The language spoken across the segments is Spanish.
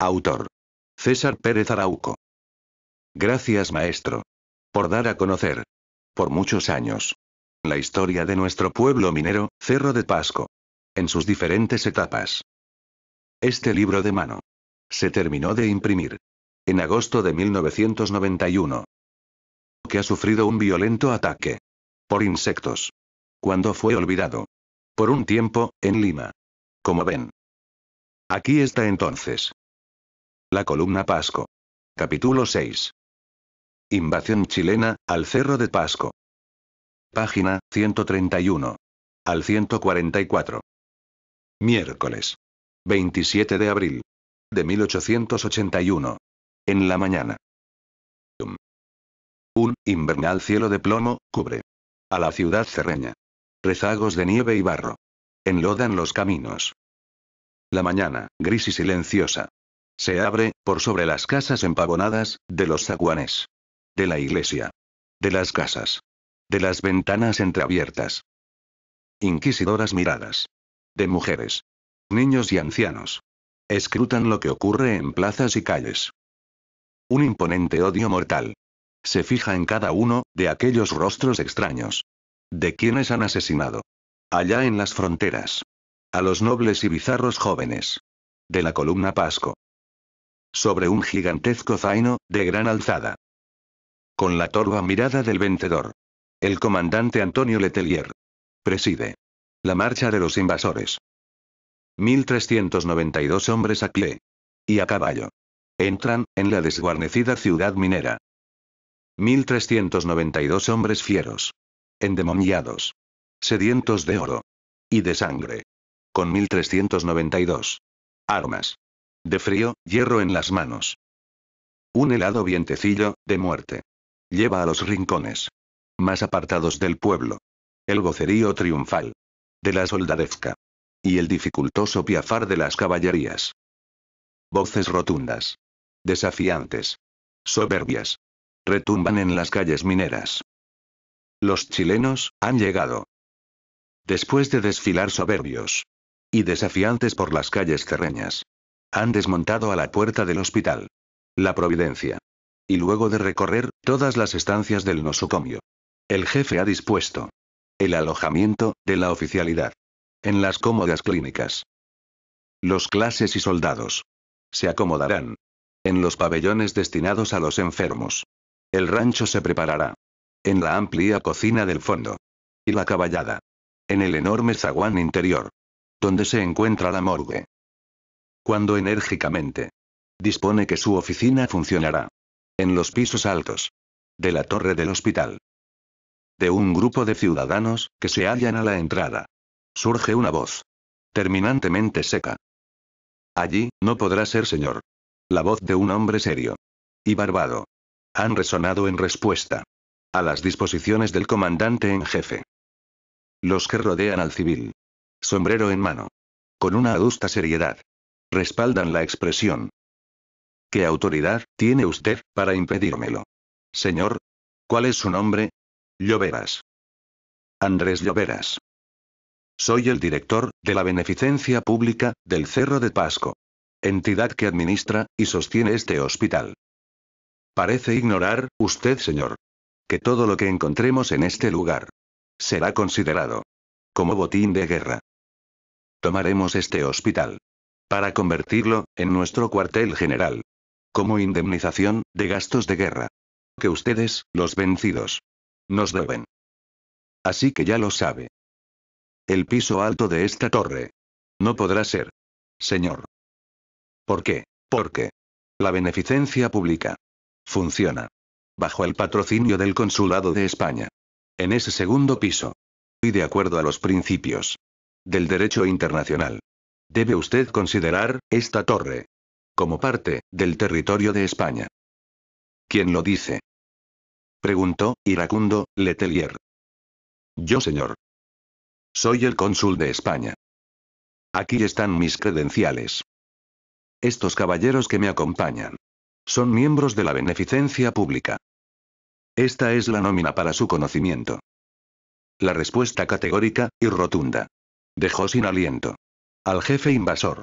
Autor. César Pérez Arauco. Gracias maestro. Por dar a conocer. Por muchos años. La historia de nuestro pueblo minero, Cerro de Pasco. En sus diferentes etapas. Este libro de mano. Se terminó de imprimir. En agosto de 1991. Que ha sufrido un violento ataque. Por insectos. Cuando fue olvidado. Por un tiempo, en Lima. Como ven. Aquí está entonces. La columna Pasco. Capítulo 6. Invasión chilena, al Cerro de Pasco. Página 131. Al 144. Miércoles. 27 de abril. De 1881. En la mañana. Un invernal cielo de plomo cubre a la ciudad cerreña. Rezagos de nieve y barro. Enlodan los caminos. La mañana, gris y silenciosa. Se abre, por sobre las casas empavonadas, de los zaguanes. De la iglesia. De las casas. De las ventanas entreabiertas. Inquisidoras miradas. De mujeres. Niños y ancianos. Escrutan lo que ocurre en plazas y calles. Un imponente odio mortal. Se fija en cada uno, de aquellos rostros extraños. De quienes han asesinado. Allá en las fronteras. A los nobles y bizarros jóvenes. De la columna Pasco sobre un gigantesco zaino, de gran alzada. Con la torva mirada del vencedor. El comandante Antonio Letelier. Preside. La marcha de los invasores. 1392 hombres a pie. Y a caballo. Entran, en la desguarnecida ciudad minera. 1392 hombres fieros. Endemoniados. Sedientos de oro. Y de sangre. Con 1392. Armas. De frío, hierro en las manos. Un helado vientecillo, de muerte. Lleva a los rincones. Más apartados del pueblo. El vocerío triunfal. De la soldadezca. Y el dificultoso piafar de las caballerías. Voces rotundas. Desafiantes. Soberbias. Retumban en las calles mineras. Los chilenos, han llegado. Después de desfilar soberbios. Y desafiantes por las calles terreñas. Han desmontado a la puerta del hospital. La Providencia. Y luego de recorrer todas las estancias del nosocomio. El jefe ha dispuesto el alojamiento de la oficialidad. En las cómodas clínicas. Los clases y soldados se acomodarán en los pabellones destinados a los enfermos. El rancho se preparará en la amplia cocina del fondo y la caballada en el enorme zaguán interior, donde se encuentra la morgue cuando enérgicamente dispone que su oficina funcionará en los pisos altos de la torre del hospital. De un grupo de ciudadanos que se hallan a la entrada. Surge una voz. Terminantemente seca. Allí, no podrá ser señor. La voz de un hombre serio. Y barbado. Han resonado en respuesta. A las disposiciones del comandante en jefe. Los que rodean al civil. Sombrero en mano. Con una adusta seriedad respaldan la expresión. ¿Qué autoridad tiene usted para impedírmelo? Señor. ¿Cuál es su nombre? Lloveras. Andrés Lloveras. Soy el director, de la Beneficencia Pública, del Cerro de Pasco. Entidad que administra, y sostiene este hospital. Parece ignorar, usted señor. Que todo lo que encontremos en este lugar. Será considerado. Como botín de guerra. Tomaremos este hospital para convertirlo, en nuestro cuartel general. Como indemnización, de gastos de guerra. Que ustedes, los vencidos, nos deben. Así que ya lo sabe. El piso alto de esta torre. No podrá ser. Señor. ¿Por qué? Porque. La beneficencia pública. Funciona. Bajo el patrocinio del Consulado de España. En ese segundo piso. Y de acuerdo a los principios. Del derecho internacional. Debe usted considerar, esta torre. Como parte, del territorio de España. ¿Quién lo dice? Preguntó, iracundo, Letelier. Yo, señor. Soy el cónsul de España. Aquí están mis credenciales. Estos caballeros que me acompañan. Son miembros de la beneficencia pública. Esta es la nómina para su conocimiento. La respuesta categórica, y rotunda. Dejó sin aliento al jefe invasor.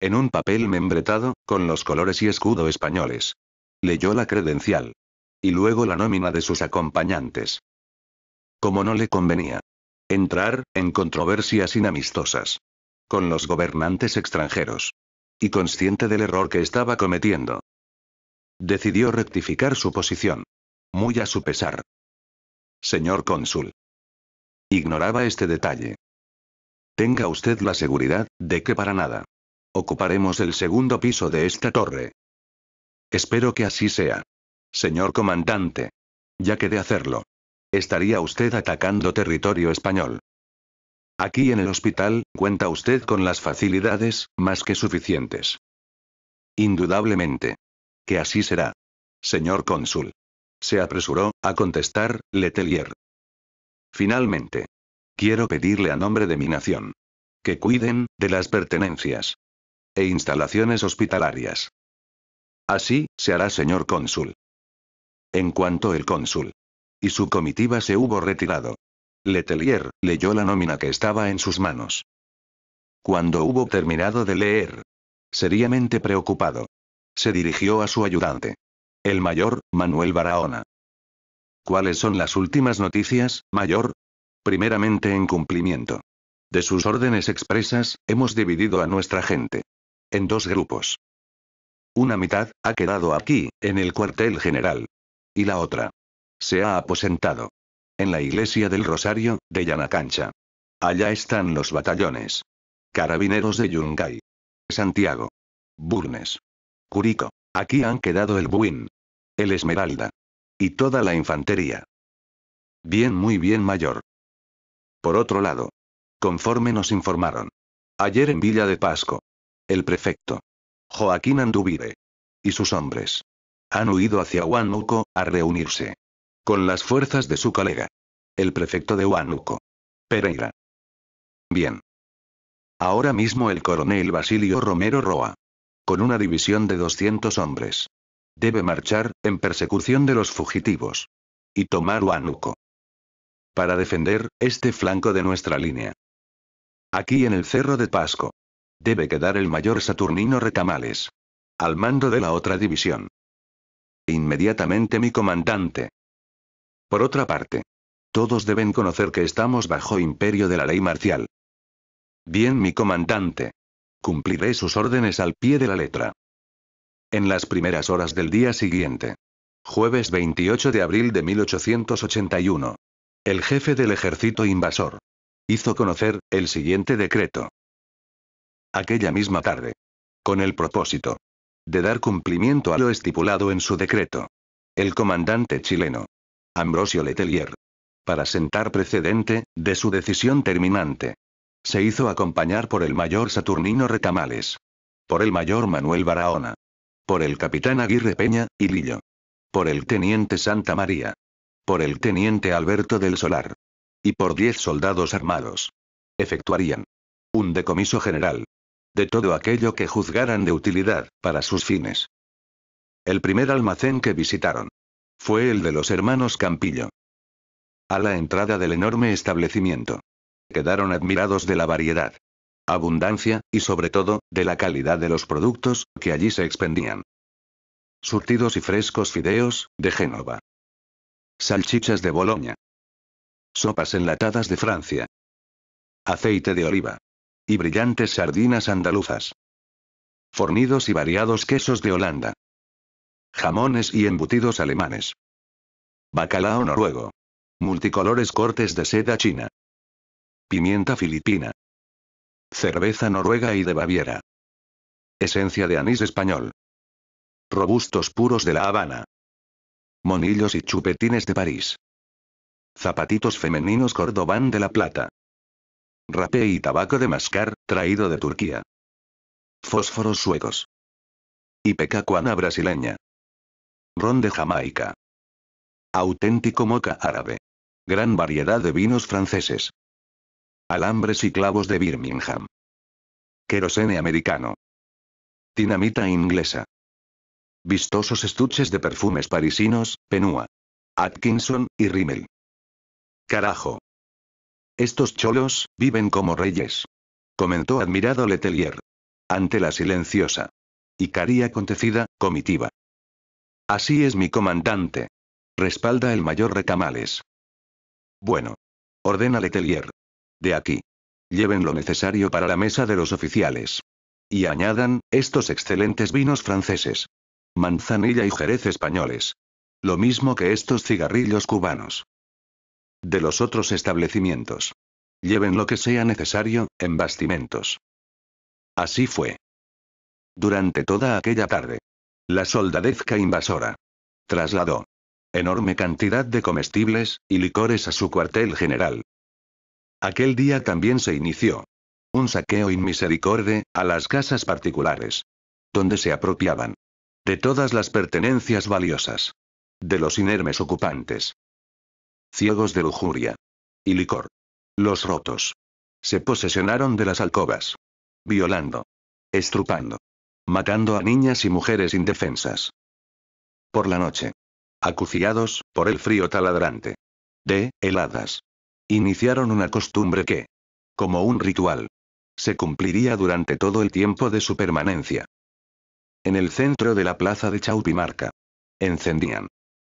En un papel membretado, con los colores y escudo españoles. Leyó la credencial. Y luego la nómina de sus acompañantes. Como no le convenía. Entrar, en controversias inamistosas. Con los gobernantes extranjeros. Y consciente del error que estaba cometiendo. Decidió rectificar su posición. Muy a su pesar. Señor cónsul. Ignoraba este detalle. Tenga usted la seguridad, de que para nada. Ocuparemos el segundo piso de esta torre. Espero que así sea. Señor comandante. Ya que de hacerlo. Estaría usted atacando territorio español. Aquí en el hospital, cuenta usted con las facilidades, más que suficientes. Indudablemente. Que así será. Señor cónsul. Se apresuró, a contestar, Letelier. Finalmente. Quiero pedirle a nombre de mi nación. Que cuiden, de las pertenencias. E instalaciones hospitalarias. Así, se hará señor cónsul. En cuanto el cónsul y su comitiva se hubo retirado, Letelier leyó la nómina que estaba en sus manos. Cuando hubo terminado de leer, seriamente preocupado, se dirigió a su ayudante. El mayor, Manuel Barahona. ¿Cuáles son las últimas noticias, mayor? primeramente en cumplimiento de sus órdenes expresas, hemos dividido a nuestra gente en dos grupos. Una mitad ha quedado aquí, en el cuartel general, y la otra se ha aposentado en la iglesia del Rosario, de Yanacancha. Allá están los batallones. Carabineros de Yungay. Santiago. Burnes. Curico. Aquí han quedado el Buin. El Esmeralda. Y toda la infantería. Bien, muy bien, mayor. Por otro lado, conforme nos informaron. Ayer en Villa de Pasco. El prefecto. Joaquín Andubire. Y sus hombres. Han huido hacia Huánuco, a reunirse. Con las fuerzas de su colega. El prefecto de Huánuco. Pereira. Bien. Ahora mismo el coronel Basilio Romero Roa. Con una división de 200 hombres. Debe marchar, en persecución de los fugitivos. Y tomar Huánuco para defender este flanco de nuestra línea. Aquí en el Cerro de Pasco. Debe quedar el mayor Saturnino Retamales. Al mando de la otra división. Inmediatamente mi comandante. Por otra parte. Todos deben conocer que estamos bajo imperio de la ley marcial. Bien mi comandante. Cumpliré sus órdenes al pie de la letra. En las primeras horas del día siguiente. Jueves 28 de abril de 1881 el jefe del ejército invasor. Hizo conocer, el siguiente decreto. Aquella misma tarde. Con el propósito de dar cumplimiento a lo estipulado en su decreto. El comandante chileno. Ambrosio Letelier. Para sentar precedente, de su decisión terminante. Se hizo acompañar por el mayor Saturnino Retamales. Por el mayor Manuel Barahona. Por el capitán Aguirre Peña, y Lillo. Por el teniente Santa María por el teniente Alberto del Solar. Y por diez soldados armados. Efectuarían un decomiso general de todo aquello que juzgaran de utilidad, para sus fines. El primer almacén que visitaron fue el de los hermanos Campillo. A la entrada del enorme establecimiento, quedaron admirados de la variedad, abundancia, y sobre todo, de la calidad de los productos que allí se expendían. Surtidos y frescos fideos, de Génova, Salchichas de Boloña. Sopas enlatadas de Francia. Aceite de oliva. Y brillantes sardinas andaluzas. Fornidos y variados quesos de Holanda. Jamones y embutidos alemanes. Bacalao noruego. Multicolores cortes de seda china. Pimienta filipina. Cerveza noruega y de Baviera. Esencia de anís español. Robustos puros de La Habana monillos y chupetines de París. Zapatitos femeninos cordobán de la plata. Rapé y tabaco de mascar, traído de Turquía. Fósforos suecos. Y pecacuana brasileña. Ron de Jamaica. Auténtico moca árabe. Gran variedad de vinos franceses. Alambres y clavos de Birmingham. Querosene americano. Dinamita inglesa vistosos estuches de perfumes parisinos, Penua. Atkinson, y Rimmel. Carajo. Estos cholos, viven como reyes. Comentó admirado Letelier. Ante la silenciosa. Y caría acontecida, comitiva. Así es mi comandante. Respalda el mayor recamales. Bueno. Ordena Letelier. De aquí. Lleven lo necesario para la mesa de los oficiales. Y añadan, estos excelentes vinos franceses manzanilla y jerez españoles. Lo mismo que estos cigarrillos cubanos. De los otros establecimientos. Lleven lo que sea necesario, en bastimentos. Así fue. Durante toda aquella tarde. La soldadezca invasora. Trasladó. Enorme cantidad de comestibles, y licores a su cuartel general. Aquel día también se inició. Un saqueo inmisericorde, a las casas particulares. Donde se apropiaban de todas las pertenencias valiosas. De los inermes ocupantes. Ciegos de lujuria. Y licor. Los rotos. Se posesionaron de las alcobas. Violando. Estrupando. Matando a niñas y mujeres indefensas. Por la noche. Acuciados, por el frío taladrante. De, heladas. Iniciaron una costumbre que, como un ritual, se cumpliría durante todo el tiempo de su permanencia en el centro de la plaza de Chaupimarca. Encendían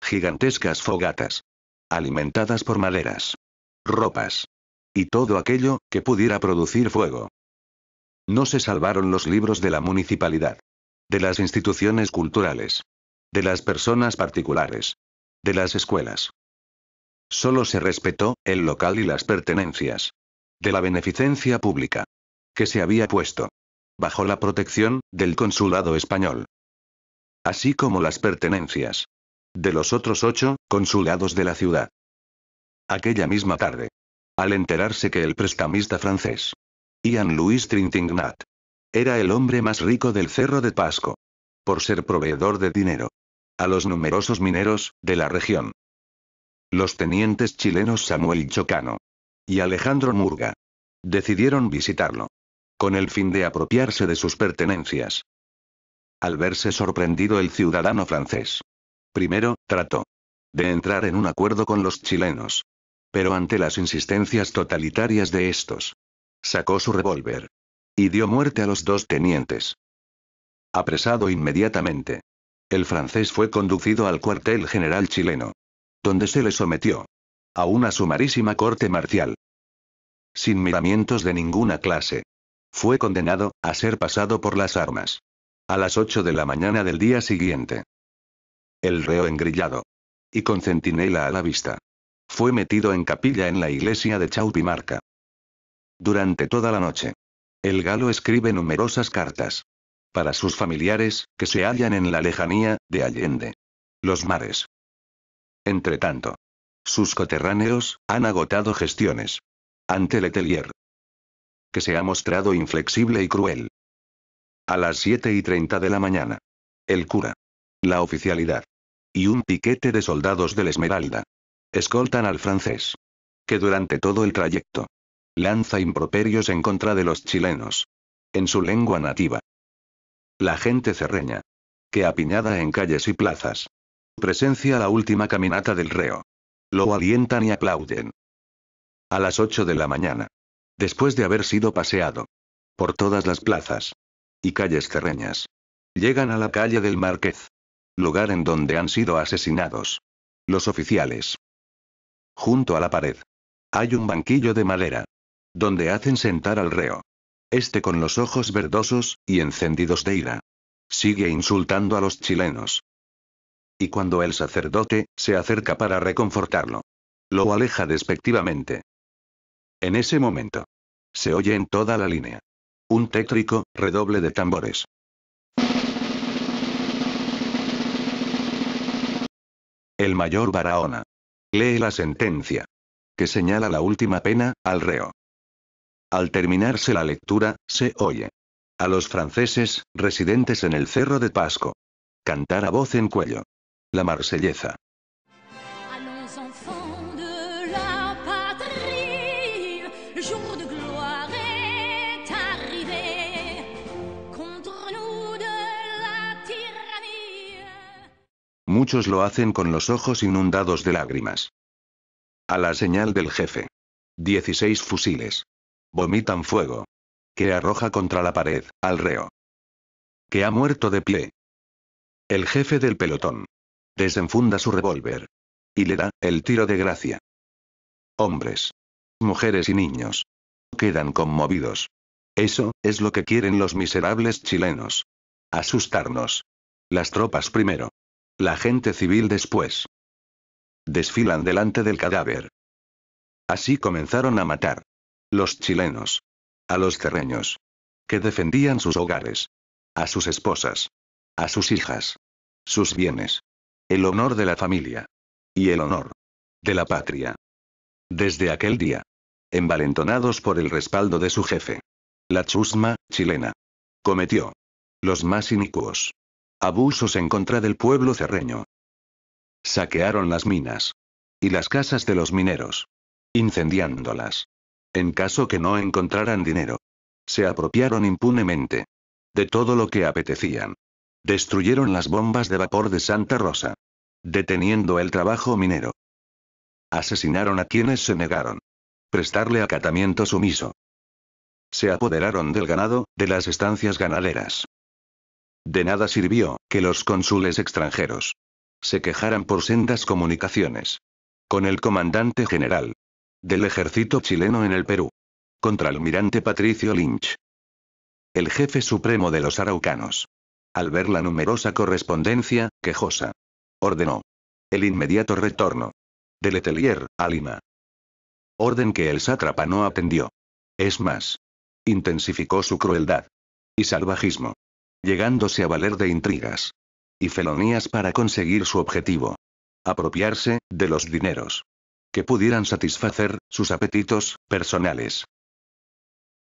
gigantescas fogatas, alimentadas por maderas, ropas y todo aquello que pudiera producir fuego. No se salvaron los libros de la municipalidad, de las instituciones culturales, de las personas particulares, de las escuelas. Solo se respetó el local y las pertenencias de la beneficencia pública que se había puesto bajo la protección del consulado español. Así como las pertenencias de los otros ocho consulados de la ciudad. Aquella misma tarde, al enterarse que el prestamista francés, Ian Luis Trintignant, era el hombre más rico del Cerro de Pasco, por ser proveedor de dinero a los numerosos mineros de la región. Los tenientes chilenos Samuel Chocano y Alejandro Murga decidieron visitarlo con el fin de apropiarse de sus pertenencias. Al verse sorprendido el ciudadano francés. Primero, trató de entrar en un acuerdo con los chilenos. Pero ante las insistencias totalitarias de estos, sacó su revólver. Y dio muerte a los dos tenientes. Apresado inmediatamente. El francés fue conducido al cuartel general chileno. Donde se le sometió. A una sumarísima corte marcial. Sin miramientos de ninguna clase. Fue condenado, a ser pasado por las armas. A las 8 de la mañana del día siguiente. El reo engrillado. Y con centinela a la vista. Fue metido en capilla en la iglesia de Chaupimarca. Durante toda la noche. El galo escribe numerosas cartas. Para sus familiares, que se hallan en la lejanía, de Allende. Los mares. Entre tanto. Sus coterráneos, han agotado gestiones. Ante Letelier, que se ha mostrado inflexible y cruel. A las 7 y 30 de la mañana. El cura. La oficialidad. Y un piquete de soldados del Esmeralda. Escoltan al francés. Que durante todo el trayecto. Lanza improperios en contra de los chilenos. En su lengua nativa. La gente cerreña. Que apiñada en calles y plazas. Presencia la última caminata del reo. Lo alientan y aplauden. A las 8 de la mañana después de haber sido paseado por todas las plazas y calles terreñas. Llegan a la calle del Marqués, lugar en donde han sido asesinados los oficiales. Junto a la pared hay un banquillo de madera, donde hacen sentar al reo. Este con los ojos verdosos y encendidos de ira. Sigue insultando a los chilenos. Y cuando el sacerdote se acerca para reconfortarlo, lo aleja despectivamente. En ese momento. Se oye en toda la línea. Un tétrico, redoble de tambores. El mayor Barahona. Lee la sentencia. Que señala la última pena, al reo. Al terminarse la lectura, se oye. A los franceses, residentes en el Cerro de Pasco. Cantar a voz en cuello. La marselleza. muchos lo hacen con los ojos inundados de lágrimas. A la señal del jefe. 16 fusiles. Vomitan fuego. Que arroja contra la pared, al reo. Que ha muerto de pie. El jefe del pelotón. Desenfunda su revólver. Y le da, el tiro de gracia. Hombres. Mujeres y niños. Quedan conmovidos. Eso, es lo que quieren los miserables chilenos. Asustarnos. Las tropas primero. La gente civil después. Desfilan delante del cadáver. Así comenzaron a matar. Los chilenos. A los terreños. Que defendían sus hogares. A sus esposas. A sus hijas. Sus bienes. El honor de la familia. Y el honor. De la patria. Desde aquel día. Envalentonados por el respaldo de su jefe. La chusma, chilena. Cometió. Los más inicuos. Abusos en contra del pueblo cerreño. Saquearon las minas. Y las casas de los mineros. Incendiándolas. En caso que no encontraran dinero. Se apropiaron impunemente. De todo lo que apetecían. Destruyeron las bombas de vapor de Santa Rosa. Deteniendo el trabajo minero. Asesinaron a quienes se negaron. Prestarle acatamiento sumiso. Se apoderaron del ganado, de las estancias ganaderas. De nada sirvió, que los cónsules extranjeros se quejaran por sendas comunicaciones. Con el comandante general del ejército chileno en el Perú. Contra el almirante Patricio Lynch. El jefe supremo de los araucanos. Al ver la numerosa correspondencia, quejosa. Ordenó. El inmediato retorno. De Letelier, a Lima. Orden que el sátrapa no atendió. Es más. Intensificó su crueldad. Y salvajismo llegándose a valer de intrigas y felonías para conseguir su objetivo. Apropiarse, de los dineros. Que pudieran satisfacer, sus apetitos, personales.